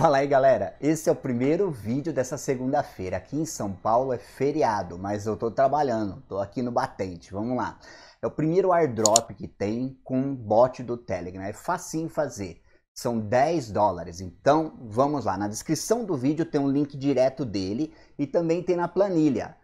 Fala aí galera, esse é o primeiro vídeo dessa segunda-feira. Aqui em São Paulo é feriado, mas eu tô trabalhando, tô aqui no batente, vamos lá. É o primeiro airdrop que tem com bot do Telegram, é facinho fazer. São 10 dólares, então vamos lá. Na descrição do vídeo tem um link direto dele e também tem na planilha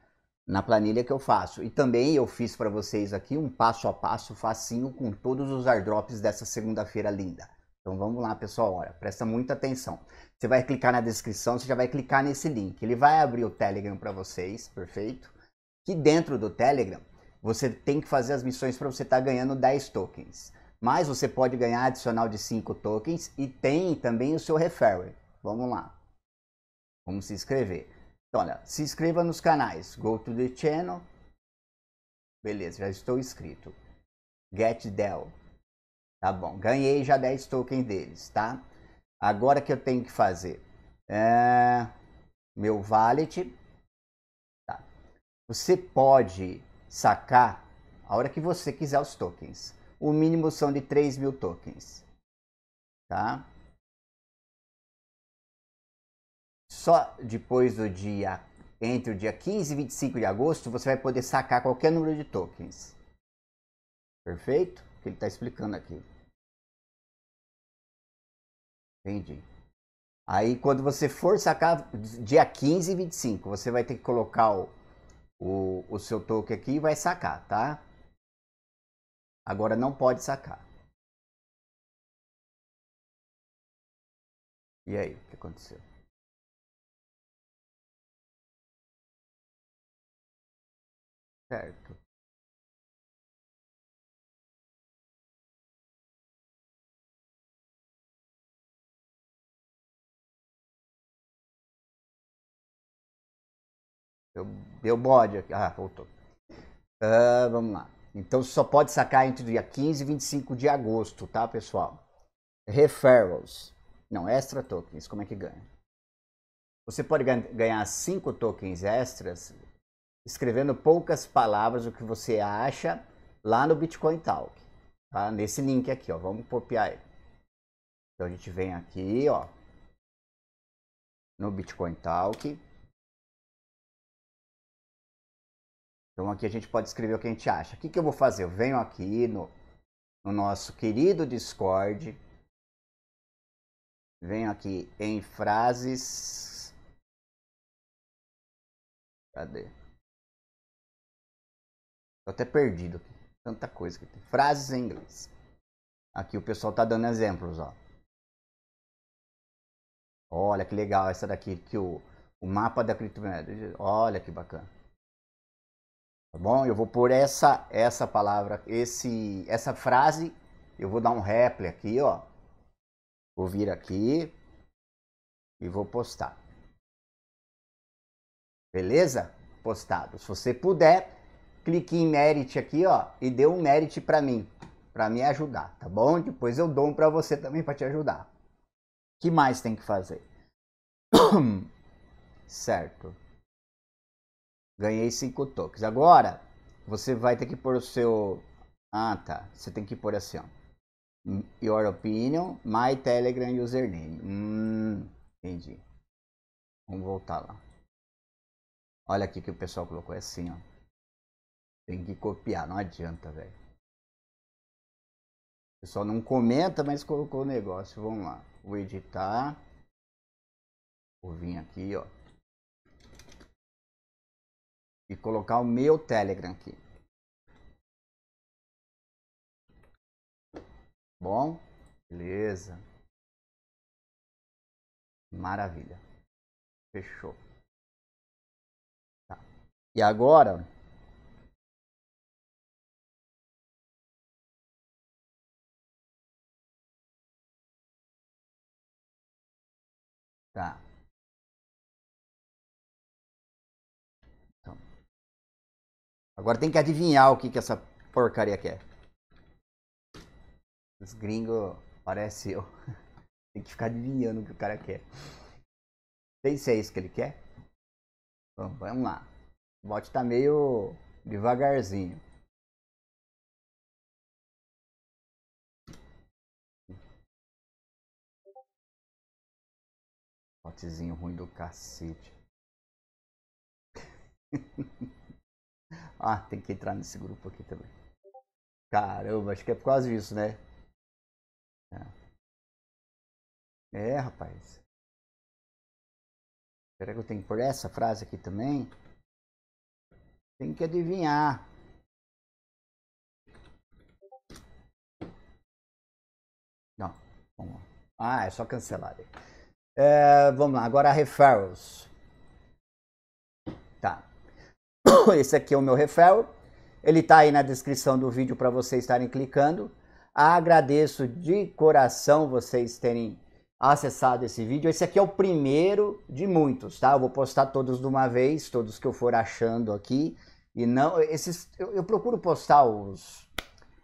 na planilha que eu faço. E também eu fiz para vocês aqui um passo a passo facinho com todos os airdrops dessa segunda-feira linda. Então vamos lá, pessoal, olha, presta muita atenção. Você vai clicar na descrição, você já vai clicar nesse link. Ele vai abrir o Telegram para vocês, perfeito? Que dentro do Telegram, você tem que fazer as missões para você estar tá ganhando 10 tokens. Mas você pode ganhar adicional de 5 tokens e tem também o seu referral. Vamos lá. Vamos se inscrever. Então, olha, se inscreva nos canais. Go to the channel. Beleza, já estou inscrito. Get Dell. Tá bom, ganhei já 10 tokens deles, tá? Agora que eu tenho que fazer? É... Meu valet. Tá. Você pode sacar a hora que você quiser os tokens. O mínimo são de 3 mil tokens. Tá? Só depois do dia, entre o dia 15 e 25 de agosto, você vai poder sacar qualquer número de tokens. Perfeito? O que ele está explicando aqui. Entendi. Aí quando você for sacar dia 15 e 25, você vai ter que colocar o, o, o seu token aqui e vai sacar, tá? Agora não pode sacar. E aí, o que aconteceu? Certo. Deu, deu bode aqui. Ah, voltou. Uh, vamos lá. Então só pode sacar entre o dia 15 e 25 de agosto, tá, pessoal? Referrals. Não, extra tokens. Como é que ganha? Você pode ganhar 5 tokens extras escrevendo poucas palavras o que você acha lá no Bitcoin Talk. Tá? Nesse link aqui, ó. Vamos copiar ele. Então a gente vem aqui, ó. No Bitcoin Talk. Então aqui a gente pode escrever o que a gente acha. O que, que eu vou fazer? Eu venho aqui no, no nosso querido Discord. Venho aqui em frases. Cadê? Tô até perdido aqui. Tanta coisa que tem. Frases em inglês. Aqui o pessoal tá dando exemplos, ó. Olha que legal essa daqui que o, o mapa da criptomoeda. Olha que bacana. Tá bom? Eu vou pôr essa essa palavra, esse essa frase, eu vou dar um replay aqui, ó. Vou vir aqui e vou postar. Beleza? Postado. Se você puder, clique em merit aqui, ó, e dê um merit para mim, para me ajudar, tá bom? Depois eu dou um para você também para te ajudar. Que mais tem que fazer? certo. Ganhei 5 tokens. Agora, você vai ter que pôr o seu... Ah, tá. Você tem que pôr assim, ó. Hum, your opinion, my Telegram username. Hum, entendi. Vamos voltar lá. Olha aqui que o pessoal colocou. É assim, ó. Tem que copiar. Não adianta, velho. O pessoal não comenta, mas colocou o negócio. Vamos lá. Vou editar. Vou vir aqui, ó e colocar o meu Telegram aqui. Bom, beleza. Maravilha. Fechou. Tá. E agora Agora tem que adivinhar o que, que essa porcaria quer. Os gringos, parece eu. tem que ficar adivinhando o que o cara quer. Sei se é isso que ele quer. Bom, vamos lá. O bot tá meio devagarzinho. Botezinho ruim do cacete. Ah, tem que entrar nesse grupo aqui também. Caramba, acho que é por causa disso, né? É, é rapaz. Será que eu tenho que pôr essa frase aqui também? Tem que adivinhar. Não, vamos lá. Ah, é só cancelar. É, vamos lá, agora referrals. Tá. Esse aqui é o meu referral. Ele está aí na descrição do vídeo para vocês estarem clicando. Agradeço de coração vocês terem acessado esse vídeo. Esse aqui é o primeiro de muitos, tá? Eu vou postar todos de uma vez, todos que eu for achando aqui. E não, esses, eu, eu procuro postar os,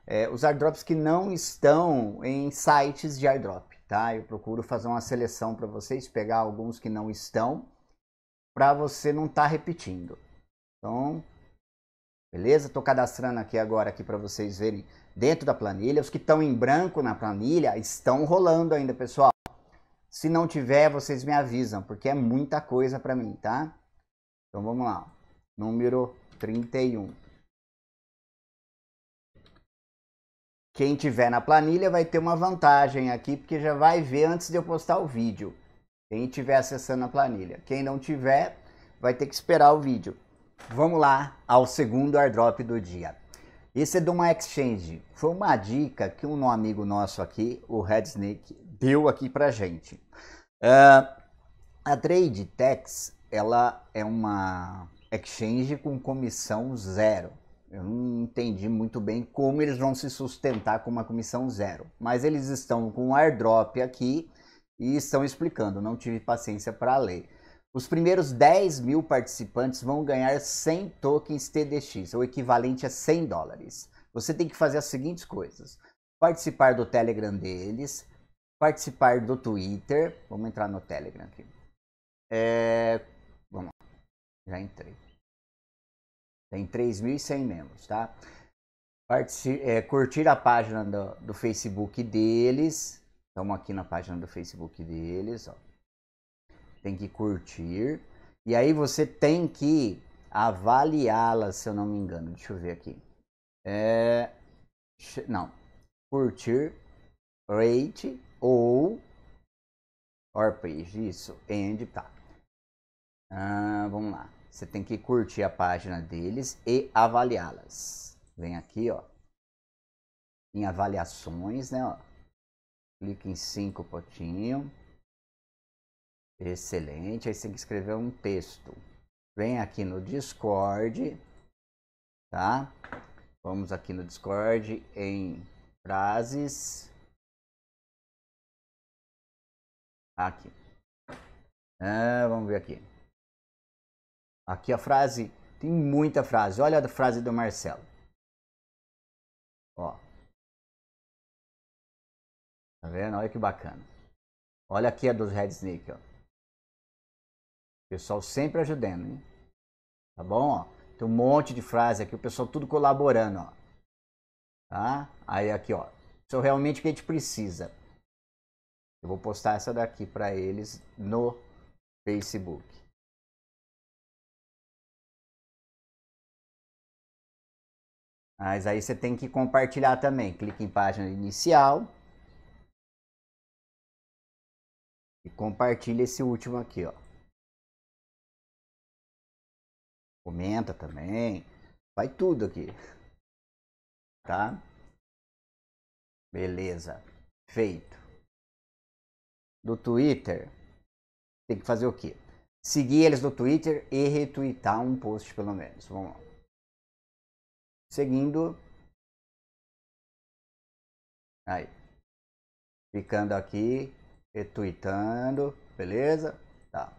é, os airdrops que não estão em sites de airdrop, tá? Eu procuro fazer uma seleção para vocês, pegar alguns que não estão, para você não estar tá repetindo. Então, beleza? Estou cadastrando aqui agora aqui para vocês verem dentro da planilha. Os que estão em branco na planilha estão rolando ainda, pessoal. Se não tiver, vocês me avisam, porque é muita coisa para mim, tá? Então vamos lá. Número 31. Quem tiver na planilha vai ter uma vantagem aqui, porque já vai ver antes de eu postar o vídeo. Quem tiver acessando a planilha. Quem não tiver, vai ter que esperar o vídeo. Vamos lá ao segundo airdrop do dia. Esse é de uma exchange. Foi uma dica que um amigo nosso aqui, o Red Snake, deu aqui pra gente. Uh, a Trade ela é uma exchange com comissão zero. Eu não entendi muito bem como eles vão se sustentar com uma comissão zero, mas eles estão com um airdrop aqui e estão explicando. Não tive paciência para ler. Os primeiros 10 mil participantes vão ganhar 100 tokens TDX, o equivalente a 100 dólares. Você tem que fazer as seguintes coisas: participar do Telegram deles, participar do Twitter. Vamos entrar no Telegram aqui. É, vamos lá. Já entrei. Tem 3.100 membros, tá? Partici é, curtir a página do, do Facebook deles. Estamos aqui na página do Facebook deles, ó tem que curtir. E aí você tem que avaliá-las, se eu não me engano. Deixa eu ver aqui. É, não. Curtir, rate ou or page. Isso, end, tá. Ah, vamos lá. Você tem que curtir a página deles e avaliá-las. Vem aqui, ó. Em avaliações, né? Ó. Clique em cinco potinho Excelente. Aí você tem que escrever um texto. Vem aqui no Discord, tá? Vamos aqui no Discord em frases. Aqui. É, vamos ver aqui. Aqui a frase, tem muita frase. Olha a frase do Marcelo. Ó. Tá vendo? Olha que bacana. Olha aqui a dos Red Snake, ó. Pessoal sempre ajudando, hein? Tá bom? Ó, tem um monte de frase aqui, o pessoal tudo colaborando, ó. Tá? Aí aqui, ó. Isso é realmente o que a gente precisa. Eu vou postar essa daqui para eles no Facebook. Mas aí você tem que compartilhar também. Clique em página inicial. E compartilha esse último aqui, ó. comenta também, vai tudo aqui, tá? Beleza, feito. Do Twitter, tem que fazer o quê? Seguir eles no Twitter e retweetar um post pelo menos, vamos lá. Seguindo. Aí. Ficando aqui, retweetando, beleza? Tá.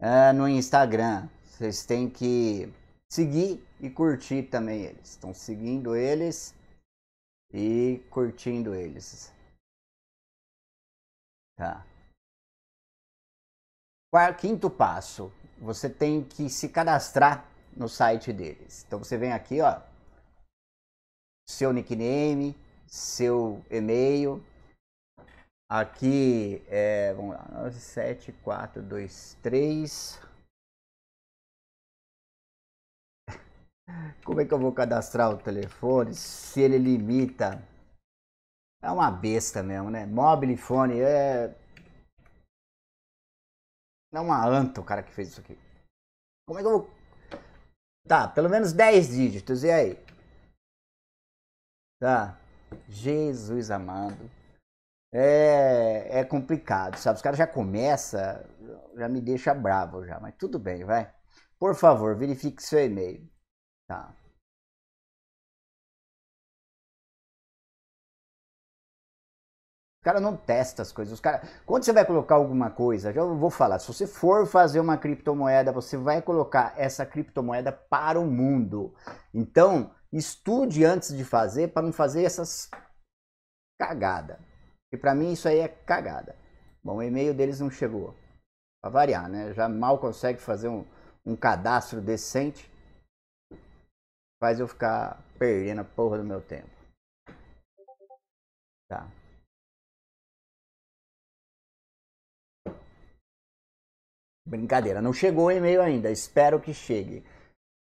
É, no Instagram, vocês têm que seguir e curtir também eles. Estão seguindo eles e curtindo eles. Tá. Quarto, quinto passo, você tem que se cadastrar no site deles. Então você vem aqui, ó, seu nickname, seu e-mail. Aqui é, vamos lá, 97423 Como é que eu vou cadastrar o telefone se ele limita? É uma besta mesmo, né? Mobile fone é. É uma anta o cara que fez isso aqui. Como é que eu vou. Tá, pelo menos 10 dígitos, e aí? Tá. Jesus amado. É, é complicado, sabe? Os caras já começa, já me deixa bravo já, mas tudo bem, vai. Por favor, verifique seu e-mail. Tá O cara não testa as coisas. Os cara, quando você vai colocar alguma coisa, já vou falar, se você for fazer uma criptomoeda, você vai colocar essa criptomoeda para o mundo. Então, estude antes de fazer para não fazer essas cagada. E para mim isso aí é cagada. Bom, o e-mail deles não chegou. Para variar, né? Já mal consegue fazer um, um cadastro decente faz eu ficar perdendo a porra do meu tempo. Tá. Brincadeira, não chegou o e-mail ainda, espero que chegue.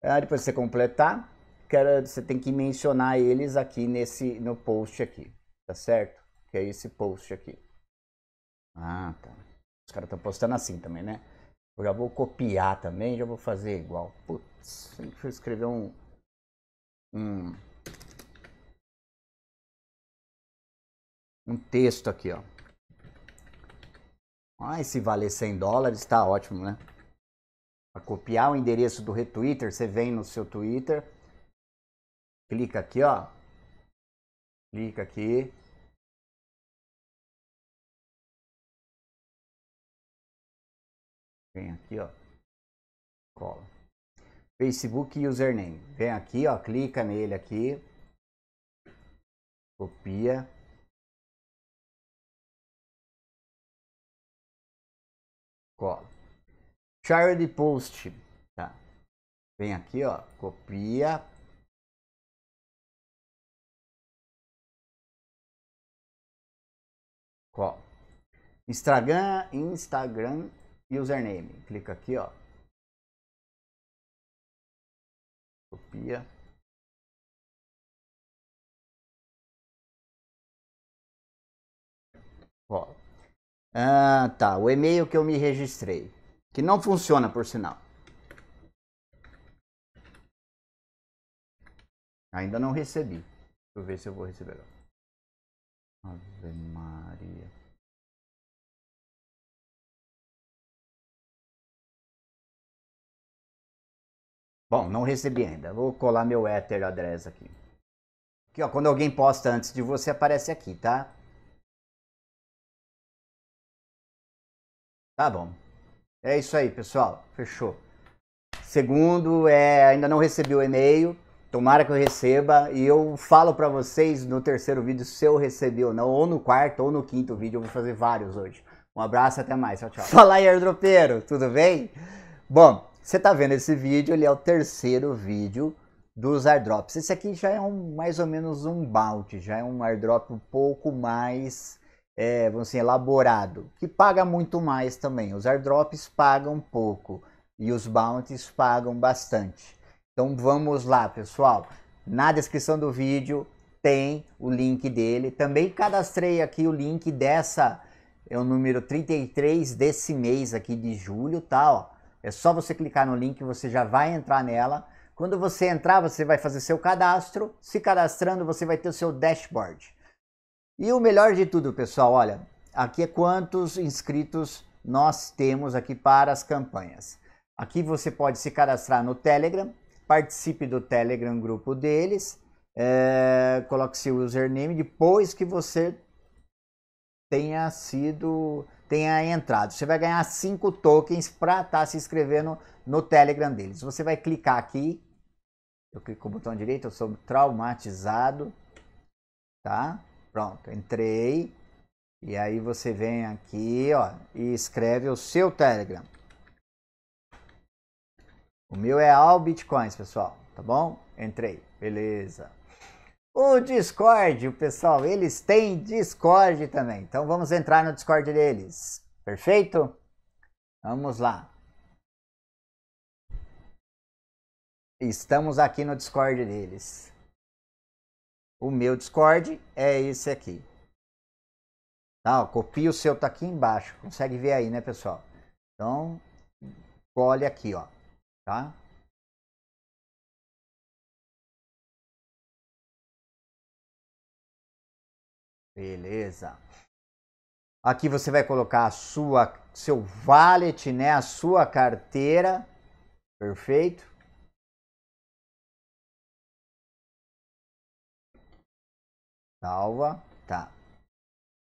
Ah, depois você completar, quero, você tem que mencionar eles aqui nesse no post aqui, tá certo? Que é esse post aqui. Ah, tá. Os caras estão postando assim também, né? Eu já vou copiar também, já vou fazer igual. Putz, tem que escrever um, um, um texto aqui, ó. Ah, se valer 100 dólares, tá ótimo, né? Para copiar o endereço do retwitter você vem no seu Twitter, clica aqui, ó. Clica aqui. Vem aqui, ó. Cola. Facebook username. Vem aqui, ó, clica nele aqui. Copia. Cola. Charlie post. Tá. Vem aqui, ó, copia. Cola. Instagram, Instagram username. Clica aqui, ó. copia Ó. Ah, tá. O e-mail que eu me registrei. Que não funciona, por sinal. Ainda não recebi. Deixa eu ver se eu vou receber. Ave Maria. Bom, não recebi ainda. Vou colar meu Ether address aqui. Aqui, ó, quando alguém posta antes de você, aparece aqui, tá? Tá bom. É isso aí, pessoal. Fechou. Segundo, é, ainda não recebi o e-mail. Tomara que eu receba. E eu falo para vocês no terceiro vídeo se eu recebi ou não. Ou no quarto ou no quinto vídeo. Eu vou fazer vários hoje. Um abraço, até mais. Tchau, tchau. Fala aí, airdropeiro. Tudo bem? Bom, você está vendo esse vídeo, ele é o terceiro vídeo dos airdrops. Esse aqui já é um mais ou menos um bounty, já é um airdrop um pouco mais, é, vamos assim, elaborado, que paga muito mais também. Os airdrops pagam pouco e os bounties pagam bastante. Então vamos lá, pessoal. Na descrição do vídeo tem o link dele. Também cadastrei aqui o link dessa, é o número 33 desse mês aqui de julho, tá? Ó. É só você clicar no link, você já vai entrar nela. Quando você entrar, você vai fazer seu cadastro. Se cadastrando, você vai ter o seu dashboard. E o melhor de tudo, pessoal, olha, aqui é quantos inscritos nós temos aqui para as campanhas. Aqui você pode se cadastrar no Telegram, participe do Telegram grupo deles, é, coloque seu username depois que você tenha sido tenha entrado. Você vai ganhar cinco tokens para estar tá se inscrevendo no Telegram deles. Você vai clicar aqui. Eu clico com o botão direito, eu sou traumatizado. Tá? Pronto, entrei. E aí você vem aqui, ó, e escreve o seu Telegram. O meu é All Bitcoins, pessoal, tá bom? Entrei, beleza. O Discord, o pessoal, eles têm Discord também. Então vamos entrar no Discord deles. Perfeito? Vamos lá. Estamos aqui no Discord deles. O meu Discord é esse aqui. Tá, ó, copia o seu, tá aqui embaixo. Consegue ver aí, né, pessoal? Então, colhe aqui, ó. Tá? Beleza. Aqui você vai colocar a sua, seu wallet, né? A sua carteira. Perfeito. Salva. Tá.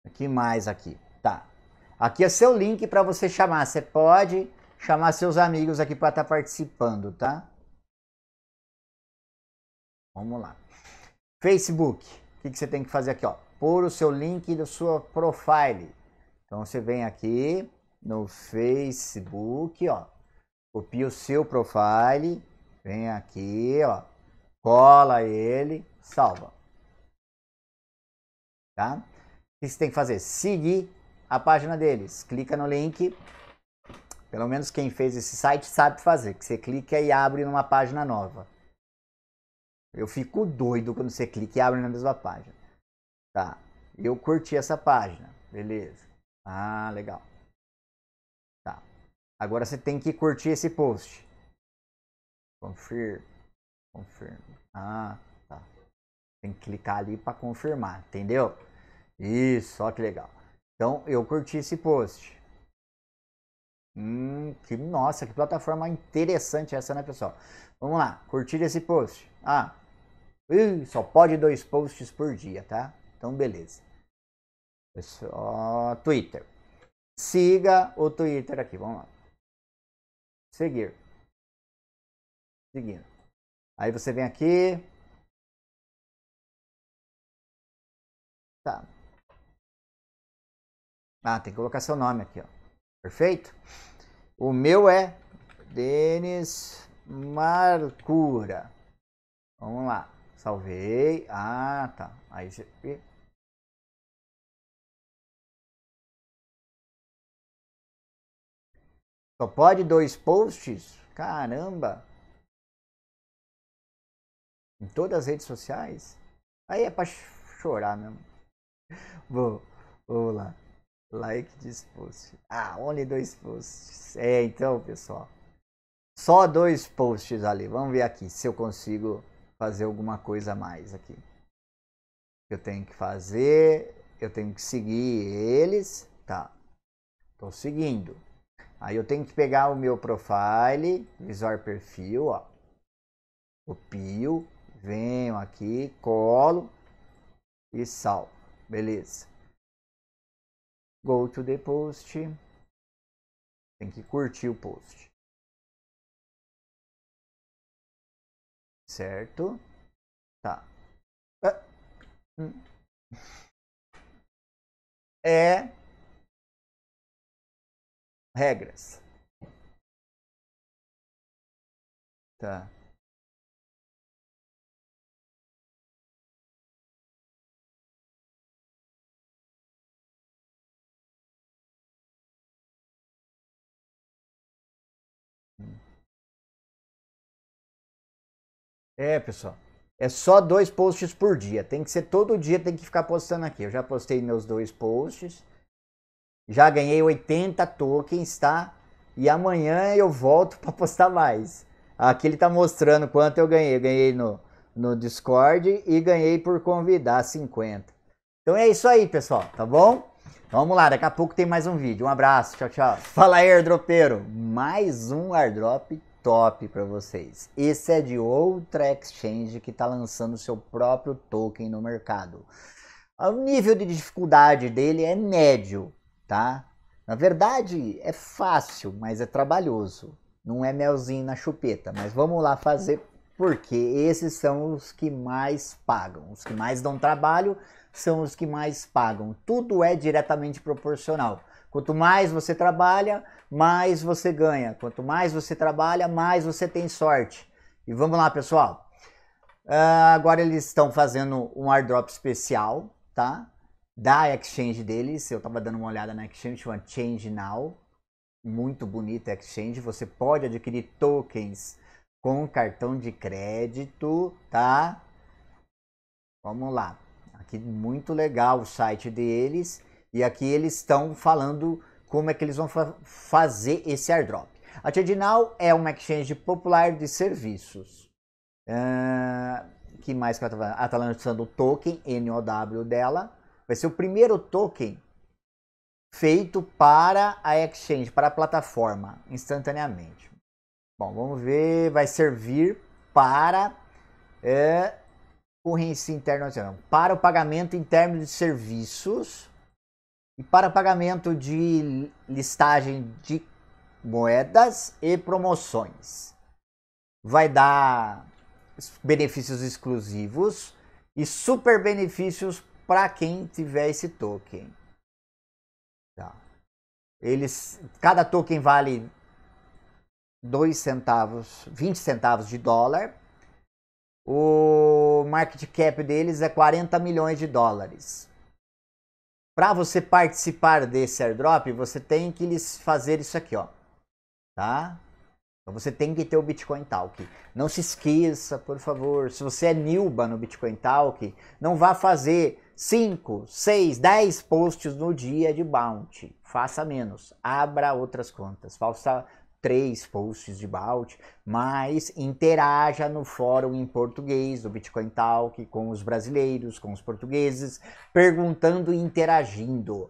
Aqui mais aqui. Tá. Aqui é seu link para você chamar. Você pode chamar seus amigos aqui para estar tá participando, tá? Vamos lá. Facebook. O que, que você tem que fazer aqui, ó? por o seu link do seu profile. Então você vem aqui no Facebook, ó, copia o seu profile, vem aqui, ó, cola ele, salva. Tá? O que você tem que fazer? Seguir a página deles. Clica no link. Pelo menos quem fez esse site sabe fazer, que você clica e abre numa página nova. Eu fico doido quando você clica e abre na mesma página. Tá. Eu curti essa página. Beleza. Ah, legal. Tá. Agora você tem que curtir esse post. Confirma. Confirma. Ah, tá. Tem que clicar ali para confirmar, entendeu? Isso, que legal. Então, eu curti esse post. Hum, que nossa, que plataforma interessante essa, né, pessoal? Vamos lá, curtir esse post. Ah, só pode dois posts por dia, tá? Então, beleza. Pessoal, é Twitter. Siga o Twitter aqui, vamos lá. Seguir. Seguindo. Aí você vem aqui. Tá. Ah, tem que colocar seu nome aqui, ó. Perfeito? O meu é Denis Marcura. Vamos lá. Salvei. Ah, tá. Aí você Só pode dois posts? Caramba! Em todas as redes sociais? Aí é pra chorar mesmo. Vou, vamos lá. Like this post. Ah, only dois posts. É, então, pessoal. Só dois posts ali. Vamos ver aqui se eu consigo fazer alguma coisa a mais aqui. Eu tenho que fazer, eu tenho que seguir eles. Tá. Tô seguindo. Aí eu tenho que pegar o meu profile, visor perfil, ó. Copio, venho aqui, colo e salvo. Beleza. Go to the post. Tem que curtir o post. Certo? Tá. Ah, hum. É regras. Tá. É, pessoal. É só dois posts por dia. Tem que ser todo dia, tem que ficar postando aqui. Eu já postei meus dois posts. Já ganhei 80 tokens, tá? E amanhã eu volto para postar mais. Aqui ele tá mostrando quanto eu ganhei. Eu ganhei no, no Discord e ganhei por convidar 50. Então é isso aí, pessoal, tá bom? Vamos lá, daqui a pouco tem mais um vídeo. Um abraço, tchau, tchau. Fala aí, airdropeiro. Mais um airdrop top para vocês. Esse é de outra exchange que está lançando seu próprio token no mercado. O nível de dificuldade dele é médio, tá? Na verdade, é fácil, mas é trabalhoso. Não é melzinho na chupeta, mas vamos lá fazer porque esses são os que mais pagam. Os que mais dão trabalho são os que mais pagam. Tudo é diretamente proporcional. Quanto mais você trabalha, mais você ganha. Quanto mais você trabalha, mais você tem sorte. E vamos lá, pessoal. Uh, agora eles estão fazendo um airdrop especial, tá? da exchange deles. Eu estava dando uma olhada na exchange, uma Change Now. Muito bonita a exchange. Você pode adquirir tokens com cartão de crédito, tá? Vamos lá. Aqui muito legal o site deles. E aqui eles estão falando como é que eles vão fa fazer esse airdrop. A Change Now é uma exchange popular de serviços. Uh, que mais que eu estava tá lançando o token NOW dela Vai ser o primeiro token feito para a exchange, para a plataforma, instantaneamente. Bom, vamos ver, vai servir para é, corrência internacional, para o pagamento em termos de serviços e para pagamento de listagem de moedas e promoções. Vai dar benefícios exclusivos e super benefícios para quem tiver esse token. Tá. Eles, cada token vale 2 centavos, 20 centavos de dólar. O market cap deles é 40 milhões de dólares. Para você participar desse airdrop, você tem que lhes fazer isso aqui, ó. Tá? Então você tem que ter o Bitcoin Talk. Não se esqueça, por favor, se você é Nilba no Bitcoin Talk, não vá fazer 5, 6, 10 posts no dia de bounty. Faça menos, abra outras contas, faça três posts de bounty, mas interaja no fórum em português do Bitcoin Talk com os brasileiros, com os portugueses, perguntando e interagindo.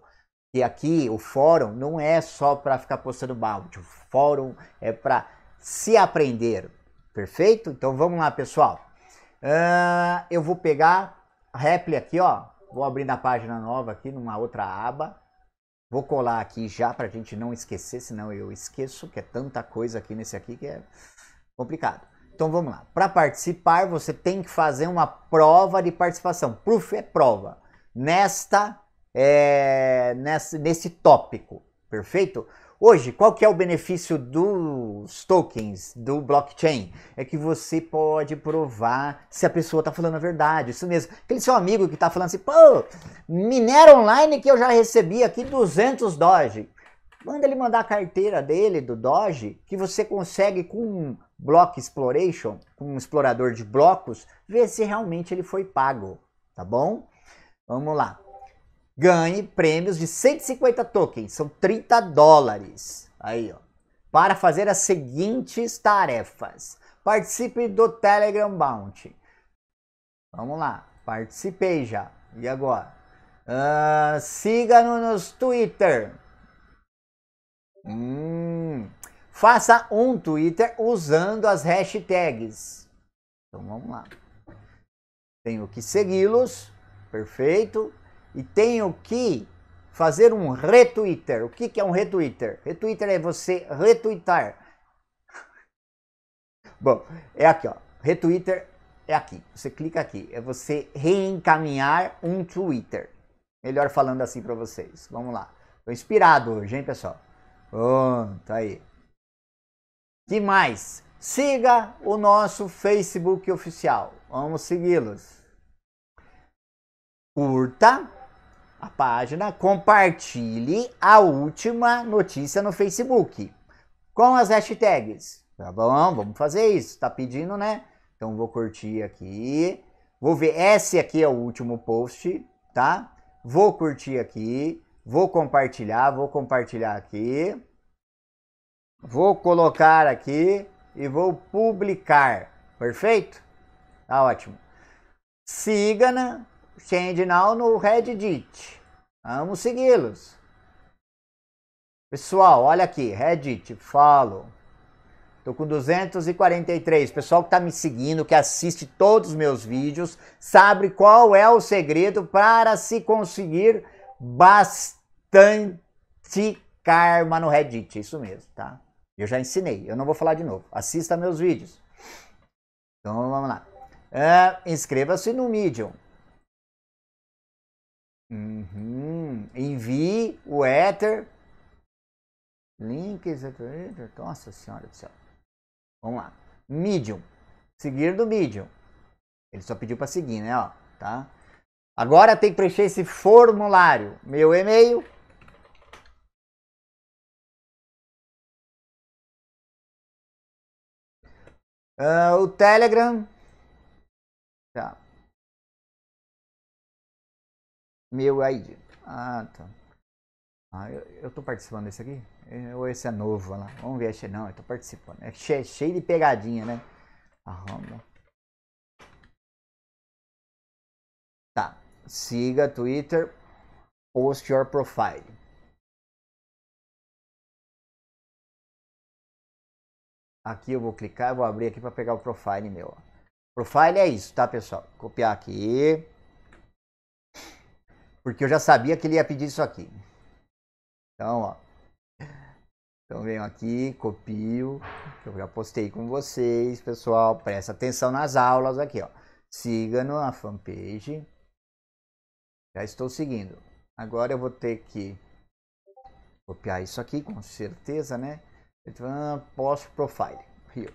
E aqui o fórum não é só para ficar postando bounty, o fórum é para se aprender. Perfeito? Então vamos lá, pessoal. Uh, eu vou pegar a Repli aqui, ó. Vou abrir na página nova aqui, numa outra aba. Vou colar aqui já para a gente não esquecer, senão eu esqueço, que é tanta coisa aqui nesse aqui que é complicado. Então vamos lá. Para participar, você tem que fazer uma prova de participação. Proof é prova. Nesta, é, nesse, nesse tópico, perfeito? Hoje, qual que é o benefício dos tokens do blockchain? É que você pode provar se a pessoa está falando a verdade, isso mesmo. Aquele seu amigo que está falando assim, pô, minera online que eu já recebi aqui 200 Doge. Manda ele mandar a carteira dele, do Doge, que você consegue com um Block Exploration, com um explorador de blocos, ver se realmente ele foi pago, tá bom? Vamos lá ganhe prêmios de 150 tokens, são 30 dólares. Aí, ó. Para fazer as seguintes tarefas. Participe do Telegram Bounty. Vamos lá, participei já. E agora? Uh, ah, Siga-nos no Twitter. Hum, faça um Twitter usando as hashtags. Então vamos lá. Tenho que segui-los. Perfeito e tenho que fazer um retweeter. O que, é um retweeter? Retweeter é você retweetar. Bom, é aqui, ó. Retweeter é aqui. Você clica aqui. É você reencaminhar um Twitter. Melhor falando assim para vocês. Vamos lá. Tô inspirado hoje, hein, pessoal? Pronto, tá aí. Que mais? Siga o nosso Facebook oficial. Vamos segui-los. Curta, a página, compartilhe a última notícia no Facebook com as hashtags. Tá bom? Vamos fazer isso. Tá pedindo, né? Então vou curtir aqui. Vou ver esse aqui é o último post, tá? Vou curtir aqui, vou compartilhar, vou compartilhar aqui. Vou colocar aqui e vou publicar. Perfeito? Tá ótimo. Siga, né? Change Now no Reddit. Vamos segui-los. Pessoal, olha aqui, Reddit, falo. Tô com 243. Pessoal que tá me seguindo, que assiste todos os meus vídeos, sabe qual é o segredo para se conseguir bastante karma no Reddit. Isso mesmo, tá? Eu já ensinei, eu não vou falar de novo. Assista meus vídeos. Então vamos lá. É, Inscreva-se no Medium. Uhum. Envie o Ether. Links. Ether. Nossa senhora do céu. Vamos lá. Medium. Seguir do Medium. Ele só pediu para seguir, né? Ó, tá? Agora tem que preencher esse formulário. Meu e-mail. Uh, o Telegram. Tá. Meu ID. Ah, tá. Ah, eu, eu tô participando desse aqui? É, ou esse é novo? Lá. Né? Vamos ver, não, eu tô participando. É cheio, cheio de pegadinha, né? Arromba. Tá. Siga Twitter. Post your profile. Aqui eu vou clicar, eu vou abrir aqui para pegar o profile meu. Ó. Profile é isso, tá, pessoal? Copiar aqui. Porque eu já sabia que ele ia pedir isso aqui. Então, ó. Então venho aqui, copio, eu já postei com vocês, pessoal. Presta atenção nas aulas aqui, ó. Siga a fanpage. Já estou seguindo. Agora eu vou ter que copiar isso aqui, com certeza, né? Então, post profile. Here.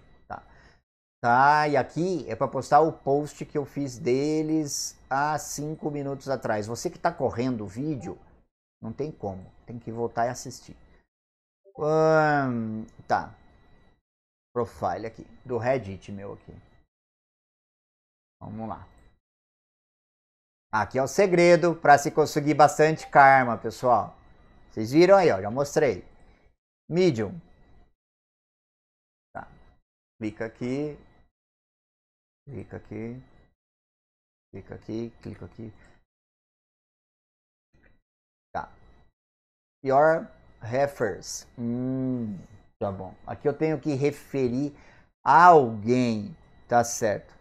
Tá, e aqui é para postar o post que eu fiz deles há 5 minutos atrás. Você que está correndo o vídeo, não tem como, tem que voltar e assistir. Um, tá. Profile aqui, do Reddit meu aqui. Vamos lá. Aqui é o segredo para se conseguir bastante karma, pessoal. Vocês viram aí, ó, já mostrei. Medium. Tá. Clica aqui, Clica aqui. Clica aqui, clica aqui. Tá. Pior refers. Hum, tá bom. Aqui eu tenho que referir a alguém. Tá certo.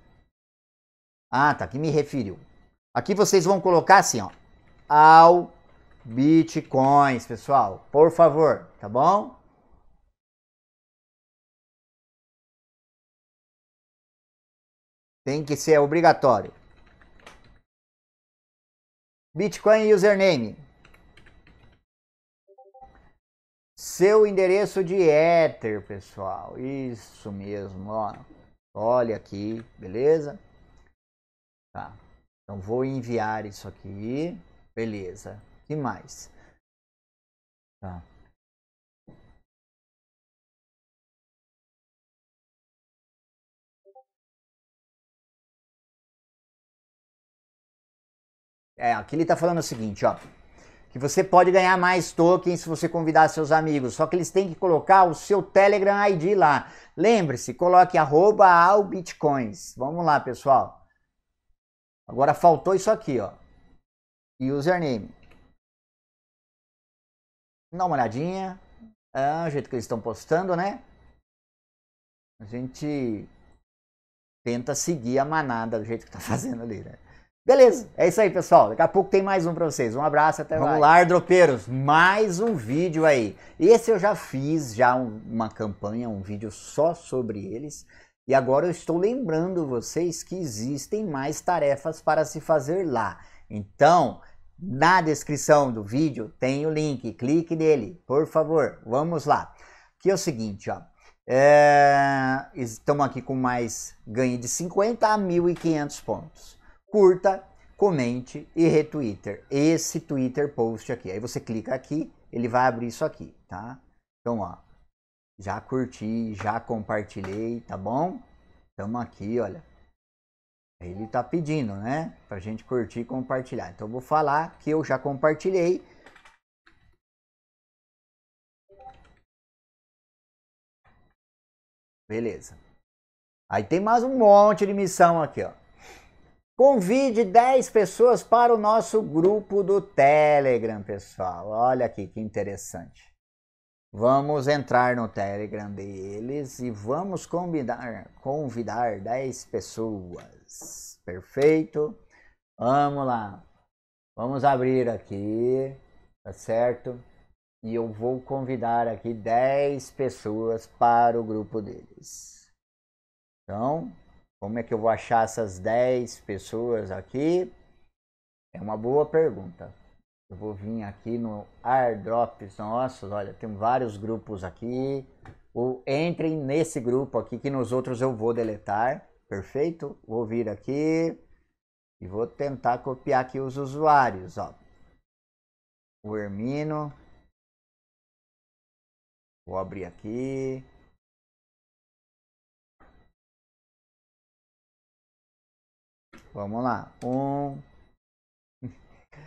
Ah, tá. Aqui me referiu. Aqui vocês vão colocar assim, ó. Ao Bitcoins, pessoal. Por favor, tá bom? Tem que ser obrigatório. Bitcoin username. Seu endereço de Ether, pessoal. Isso mesmo, ó. Olha aqui, beleza? Tá. Então vou enviar isso aqui. Beleza. que mais? Tá. É, aqui ele está falando o seguinte, ó. Que você pode ganhar mais tokens se você convidar seus amigos, só que eles têm que colocar o seu Telegram ID lá. Lembre-se, coloque arroba ao bitcoins. Vamos lá, pessoal. Agora faltou isso aqui, ó. Username. Dá uma olhadinha. é o jeito que eles estão postando, né? A gente tenta seguir a manada do jeito que tá fazendo ali, né? Beleza, é isso aí, pessoal. Daqui a pouco tem mais um para vocês. Um abraço, até Vamos mais. Vamos lá, dropeiros. mais um vídeo aí. Esse eu já fiz, já uma campanha, um vídeo só sobre eles. E agora eu estou lembrando vocês que existem mais tarefas para se fazer lá. Então, na descrição do vídeo tem o link, clique nele, por favor. Vamos lá. Que é o seguinte, ó. É... Estamos aqui com mais ganho de 50 a 1.500 pontos curta, comente e retwitter. Esse Twitter post aqui. Aí você clica aqui, ele vai abrir isso aqui, tá? Então, ó, já curti, já compartilhei, tá bom? Estamos aqui, olha. Ele tá pedindo, né? Pra gente curtir e compartilhar. Então, eu vou falar que eu já compartilhei. Beleza. Aí tem mais um monte de missão aqui, ó. Convide 10 pessoas para o nosso grupo do Telegram, pessoal. Olha aqui que interessante. Vamos entrar no Telegram deles e vamos convidar, convidar 10 pessoas. Perfeito? Vamos lá. Vamos abrir aqui, tá certo? E eu vou convidar aqui 10 pessoas para o grupo deles. Então, como é que eu vou achar essas 10 pessoas aqui? É uma boa pergunta. Eu vou vir aqui no airdrops nossos, olha, tem vários grupos aqui. Ou entrem nesse grupo aqui, que nos outros eu vou deletar, perfeito? Vou vir aqui e vou tentar copiar aqui os usuários, ó. O Hermino. Vou abrir aqui. Vamos lá. Um.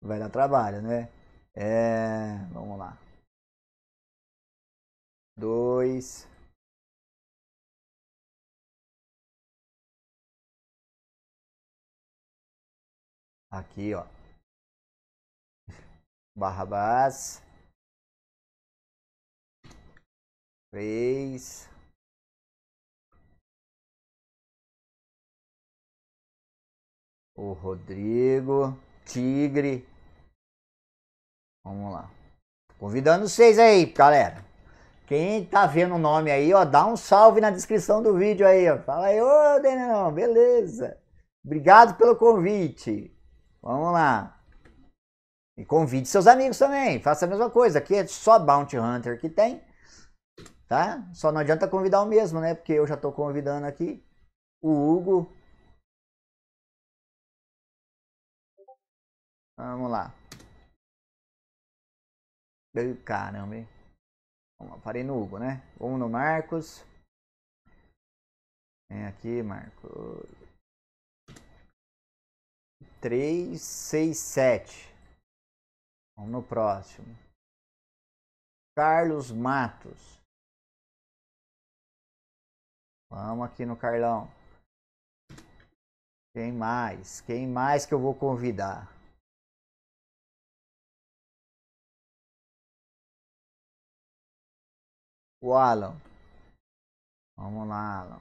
Vai dar trabalho, né? É. Vamos lá. Dois. Aqui, ó. Barrabás. Três. o Rodrigo, Tigre. Vamos lá. Convidando vocês aí, galera. Quem tá vendo o nome aí, ó, dá um salve na descrição do vídeo aí, ó. Fala aí, ô, Denão, beleza. Obrigado pelo convite. Vamos lá. E convide seus amigos também. Faça a mesma coisa. Aqui é só Bounty Hunter que tem. Tá? Só não adianta convidar o mesmo, né? Porque eu já tô convidando aqui o Hugo, Vamos lá. caramba, hein? parei no Hugo, né? Vamos no Marcos. Vem aqui, Marcos. 3, 6, 7. Vamos no próximo. Carlos Matos. Vamos aqui no Carlão. Quem mais? Quem mais que eu vou convidar? O Alan. Vamos lá, Alan.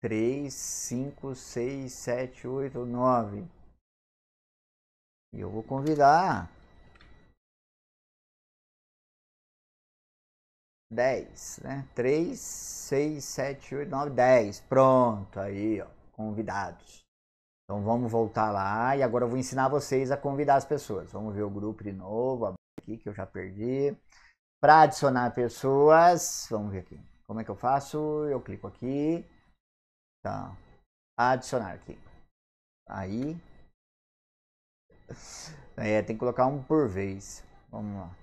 Três, cinco, seis, sete, oito, nove. E eu vou convidar. dez, né? Três, seis, sete, oito, nove, dez. Pronto, aí, ó. Convidados. Então vamos voltar lá e agora eu vou ensinar vocês a convidar as pessoas. Vamos ver o grupo de novo, aqui que eu já perdi. Para adicionar pessoas, vamos ver aqui. Como é que eu faço? Eu clico aqui. Tá. Adicionar aqui. Aí. É, tem que colocar um por vez. Vamos lá.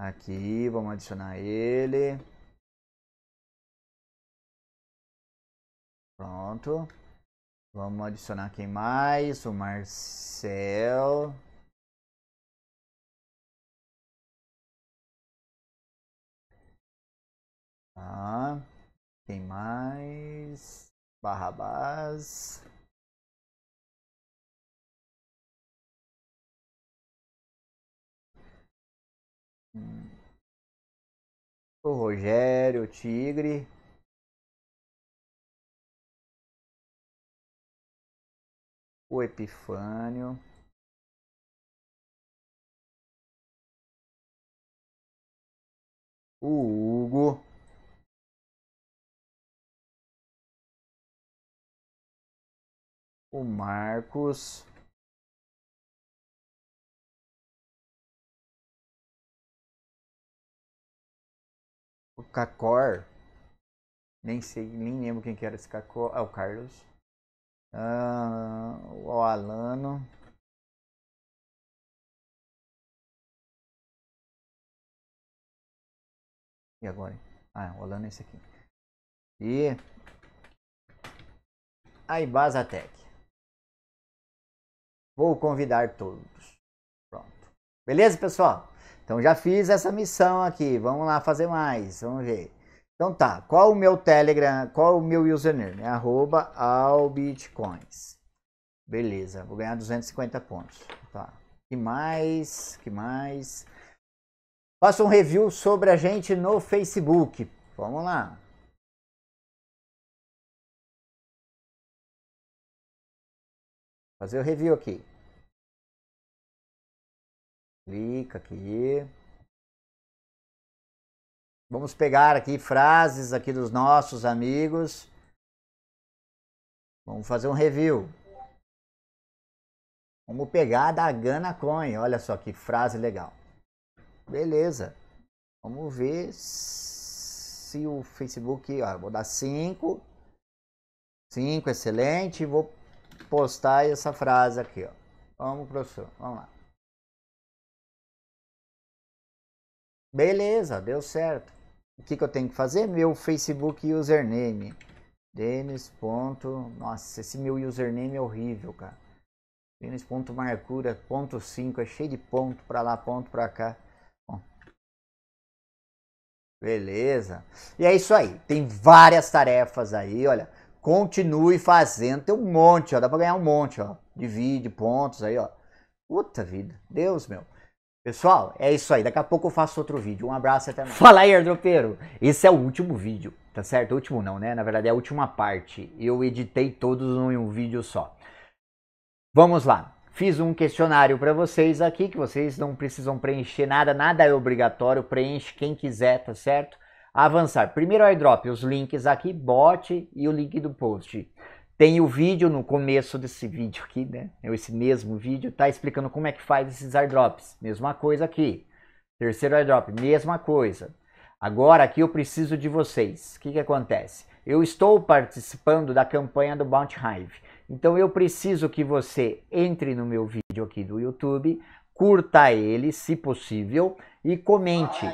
Aqui, vamos adicionar ele. Pronto. Vamos adicionar quem mais? O Marcel. Ah, Quem mais? Barrabás. Hum. O Rogério, o Tigre. o Epifânio. O Hugo. O Marcos. O Cacor. Nem sei, nem lembro quem que era esse Cacor. Ah, o Carlos. Ah, o Alano. E agora? Ah, o Alano é esse aqui. E a Ibazatec. Vou convidar todos. Pronto. Beleza, pessoal? Então já fiz essa missão aqui. Vamos lá fazer mais. Vamos ver. Então tá, qual o meu Telegram, qual o meu username? É arroba ao albitcoins. Beleza, vou ganhar 250 pontos. Tá. Que mais? Que mais? Faça um review sobre a gente no Facebook. Vamos lá. Fazer o review aqui. Clica aqui. Vamos pegar aqui frases aqui dos nossos amigos. Vamos fazer um review. Vamos pegar da Gana Coin. Olha só que frase legal. Beleza. Vamos ver se o Facebook. Ó, vou dar 5. 5, excelente. Vou postar essa frase aqui. Ó. Vamos, professor. Vamos lá. Beleza, deu certo. O que, que eu tenho que fazer? Meu Facebook username. Denis. Ponto... Nossa, esse meu username é horrível, cara. Denis.marcura, ponto é cheio de ponto pra lá, ponto pra cá. Bom. Beleza. E é isso aí. Tem várias tarefas aí, olha. Continue fazendo. Tem um monte, ó. Dá pra ganhar um monte, ó. De pontos aí, ó. Puta vida. Deus, meu. Pessoal, é isso aí. Daqui a pouco eu faço outro vídeo. Um abraço e até mais. Fala aí, dropeiro. Esse é o último vídeo, tá certo? O último não, né? Na verdade é a última parte. Eu editei todos em um vídeo só. Vamos lá. Fiz um questionário para vocês aqui, que vocês não precisam preencher nada. Nada é obrigatório. Preenche quem quiser, tá certo? Avançar. Primeiro airdrop, os links aqui, bot e o link do post. Tem o vídeo no começo desse vídeo aqui, né? Esse mesmo vídeo tá explicando como é que faz esses airdrops. Mesma coisa aqui. Terceiro airdrop, mesma coisa. Agora aqui eu preciso de vocês. O que, que acontece? Eu estou participando da campanha do Bounty Hive. Então eu preciso que você entre no meu vídeo aqui do YouTube, curta ele, se possível, e comente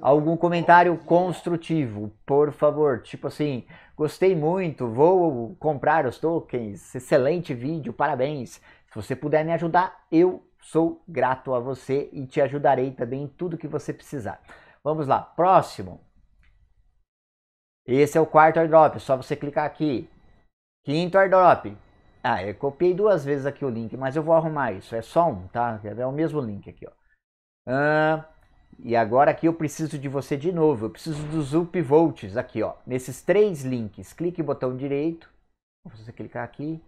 algum comentário construtivo, por favor. Tipo assim, Gostei muito, vou comprar os tokens. Excelente vídeo, parabéns. Se você puder me ajudar, eu sou grato a você e te ajudarei também em tudo que você precisar. Vamos lá, próximo. Esse é o quarto airdrop, só você clicar aqui. Quinto airdrop. Ah, eu copiei duas vezes aqui o link, mas eu vou arrumar isso. É só um, tá? É o mesmo link aqui, ó. Ah, e agora aqui eu preciso de você de novo, eu preciso dos upvotes aqui, ó, nesses três links. Clique no botão direito, você clicar aqui,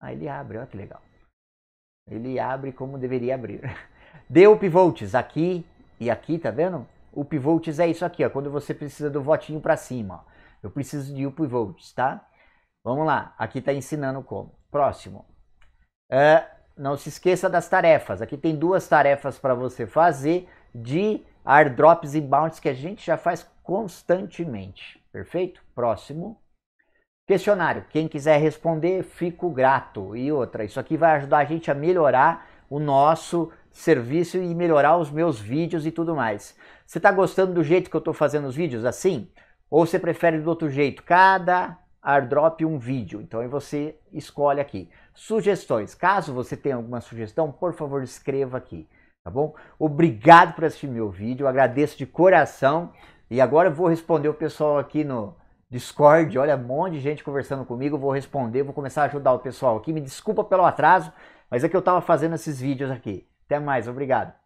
aí ele abre, olha que legal. Ele abre como deveria abrir. Dê upvotes aqui e aqui, tá vendo? Upvotes é isso aqui, ó, quando você precisa do votinho para cima, ó. Eu preciso de upvotes, tá? Vamos lá, aqui tá ensinando como. Próximo. Uh, não se esqueça das tarefas. Aqui tem duas tarefas para você fazer de airdrops e bounties que a gente já faz constantemente. Perfeito? Próximo. Questionário. Quem quiser responder, fico grato. E outra, isso aqui vai ajudar a gente a melhorar o nosso serviço e melhorar os meus vídeos e tudo mais. Você está gostando do jeito que eu estou fazendo os vídeos assim? Ou você prefere do outro jeito? Cada airdrop um vídeo. Então você escolhe aqui. Sugestões. Caso você tenha alguma sugestão, por favor, escreva aqui tá bom? Obrigado por assistir meu vídeo, agradeço de coração. E agora eu vou responder o pessoal aqui no Discord, olha, um monte de gente conversando comigo, vou responder, vou começar a ajudar o pessoal aqui. Me desculpa pelo atraso, mas é que eu estava fazendo esses vídeos aqui. Até mais, obrigado.